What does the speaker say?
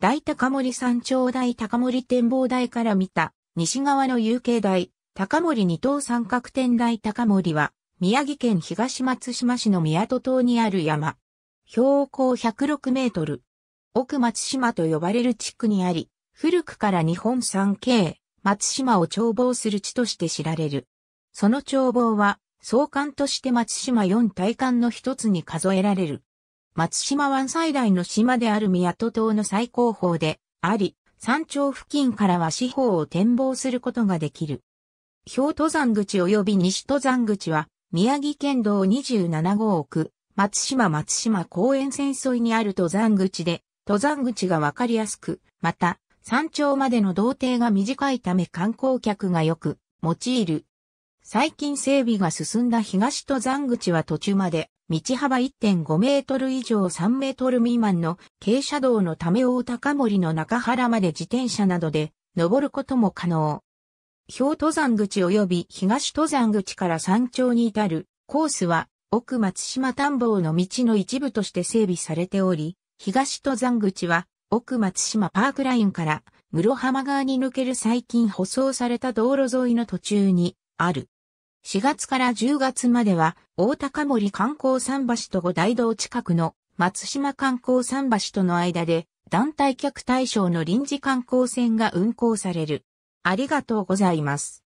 大高森山頂大高森展望台から見た西側の有形大高森二等三角点大高森は宮城県東松島市の宮戸島にある山。標高106メートル。奥松島と呼ばれる地区にあり、古くから日本三景、松島を眺望する地として知られる。その眺望は、総観として松島四大観の一つに数えられる。松島湾最大の島である宮戸島の最高峰であり、山頂付近からは四方を展望することができる。氷登山口及び西登山口は、宮城県道27号区、松島松島公園線沿いにある登山口で、登山口がわかりやすく、また、山頂までの道程が短いため観光客がよく用いる。最近整備が進んだ東登山口は途中まで道幅1.5メートル以上3メートル未満の傾斜道のため大高森の中原まで自転車などで登ることも可能。氷登山口及び東登山口から山頂に至るコースは奥松島探訪の道の一部として整備されており、東登山口は奥松島パークラインから室浜側に抜ける最近舗装された道路沿いの途中にある。4月から10月までは、大高森観光桟橋と五大道近くの松島観光桟橋との間で、団体客対象の臨時観光船が運航される。ありがとうございます。